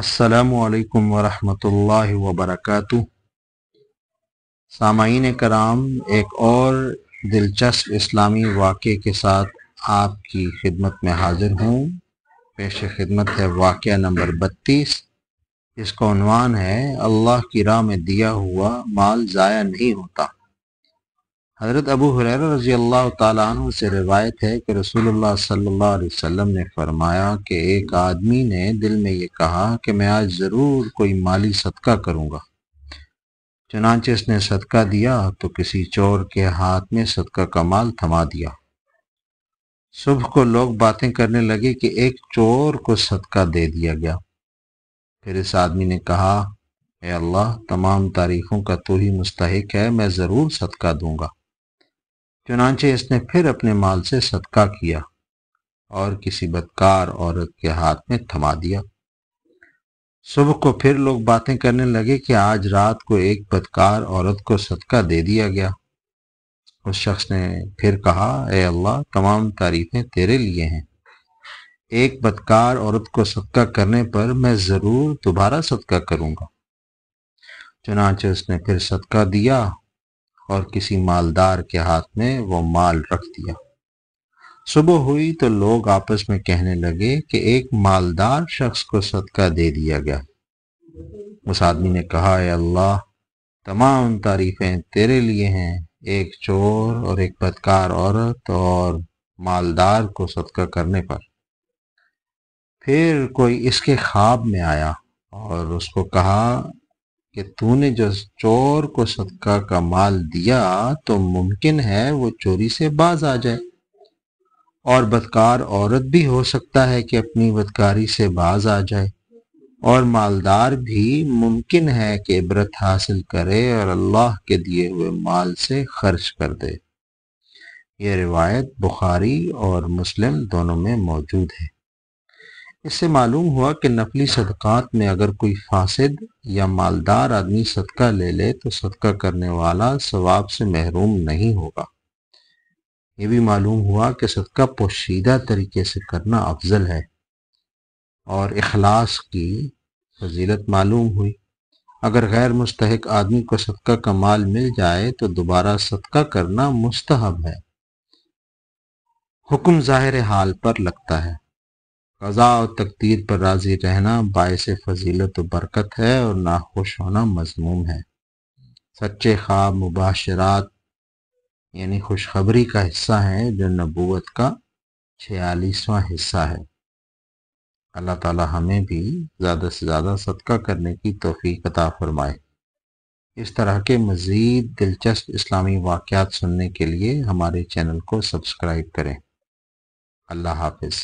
السلام علیکم ورحمۃ اللہ وبرکاتہ سامعین کرام ایک اور دلچسپ اسلامی واقعے کے ساتھ آپ کی خدمت میں حاضر ہوں پیش خدمت ہے واقعہ نمبر بتیس اس کا عنوان ہے اللہ کی راہ میں دیا ہوا مال ضائع نہیں ہوتا حضرت ابو حریر رضی اللہ تعالیٰ عنہ سے روایت ہے کہ رسول اللہ صلی اللہ علیہ وسلم نے فرمایا کہ ایک آدمی نے دل میں یہ کہا کہ میں آج ضرور کوئی مالی صدقہ کروں گا چنانچہ اس نے صدقہ دیا تو کسی چور کے ہاتھ میں صدقہ کا مال تھما دیا صبح کو لوگ باتیں کرنے لگے کہ ایک چور کو صدقہ دے دیا گیا پھر اس آدمی نے کہا اے اللہ تمام تاریخوں کا تو ہی مستحق ہے میں ضرور صدقہ دوں گا چنانچہ اس نے پھر اپنے مال سے صدقہ کیا اور کسی بدکار عورت کے ہاتھ میں تھما دیا صبح کو پھر لوگ باتیں کرنے لگے کہ آج رات کو ایک بدکار عورت کو صدقہ دے دیا گیا اس شخص نے پھر کہا اے اللہ تمام تعریفیں تیرے لیے ہیں ایک بدکار عورت کو صدقہ کرنے پر میں ضرور دوبارہ صدقہ کروں گا چنانچہ اس نے پھر صدقہ دیا اور کسی مالدار کے ہاتھ میں وہ مال رکھ دیا صبح ہوئی تو لوگ آپس میں کہنے لگے کہ ایک مالدار شخص کو صدقہ دے دیا گیا اس آدمی نے کہا اے اللہ تمام تعریفیں تیرے لیے ہیں ایک چور اور ایک بدکار عورت اور مالدار کو صدقہ کرنے پر پھر کوئی اس کے خواب میں آیا اور اس کو کہا کہ تو نے جس چور کو صدقہ کا مال دیا تو ممکن ہے وہ چوری سے باز آ جائے اور بدکار عورت بھی ہو سکتا ہے کہ اپنی بدکاری سے باز آ جائے اور مالدار بھی ممکن ہے کہ عبرت حاصل کرے اور اللہ کے دیے ہوئے مال سے خرچ کر دے یہ روایت بخاری اور مسلم دونوں میں موجود ہے اس سے معلوم ہوا کہ نفلی صدقات میں اگر کوئی فاسد یا مالدار آدمی صدقہ لے لے تو صدقہ کرنے والا ثواب سے محروم نہیں ہوگا یہ بھی معلوم ہوا کہ صدقہ پوشیدہ طریقے سے کرنا افضل ہے اور اخلاص کی فضیلت معلوم ہوئی اگر غیر مستحق آدمی کو صدقہ کا مال مل جائے تو دوبارہ صدقہ کرنا مستحب ہے حکم ظاہر حال پر لگتا ہے قضا و تقدیر پر راضی رہنا باعث فضیلت و برکت ہے اور ناخوش ہونا مضموم ہے سچے خواب مباشرات یعنی خوشخبری کا حصہ ہیں جو نبوت کا چھیالیسواں حصہ ہے اللہ تعالی ہمیں بھی زیادہ سے زیادہ صدقہ کرنے کی توفیق عطا فرمائے اس طرح کے مزید دلچسپ اسلامی واقعات سننے کے لیے ہمارے چینل کو سبسکرائب کریں اللہ حافظ